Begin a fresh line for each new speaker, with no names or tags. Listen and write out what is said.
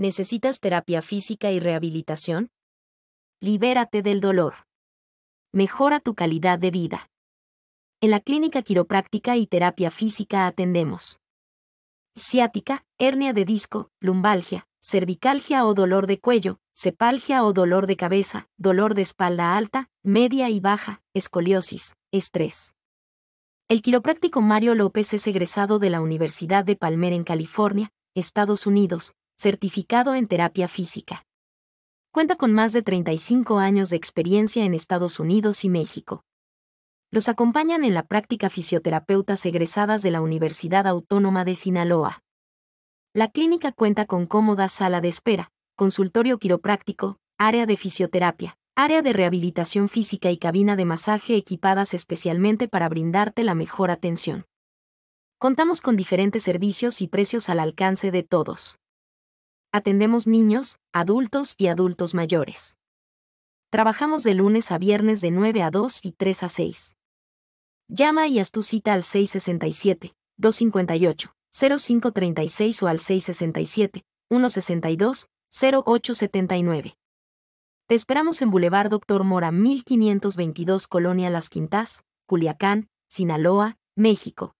¿Necesitas terapia física y rehabilitación? Libérate del dolor. Mejora tu calidad de vida. En la clínica quiropráctica y terapia física atendemos ciática, hernia de disco, lumbalgia, cervicalgia o dolor de cuello, cepalgia o dolor de cabeza, dolor de espalda alta, media y baja, escoliosis, estrés. El quiropráctico Mario López es egresado de la Universidad de Palmer en California, Estados Unidos, certificado en terapia física. Cuenta con más de 35 años de experiencia en Estados Unidos y México. Los acompañan en la práctica fisioterapeutas egresadas de la Universidad Autónoma de Sinaloa. La clínica cuenta con cómoda sala de espera, consultorio quiropráctico, área de fisioterapia, área de rehabilitación física y cabina de masaje equipadas especialmente para brindarte la mejor atención. Contamos con diferentes servicios y precios al alcance de todos. Atendemos niños, adultos y adultos mayores. Trabajamos de lunes a viernes de 9 a 2 y 3 a 6. Llama y haz tu cita al 667-258-0536 o al 667-162-0879. Te esperamos en Boulevard Dr. Mora 1522 Colonia Las Quintas, Culiacán, Sinaloa, México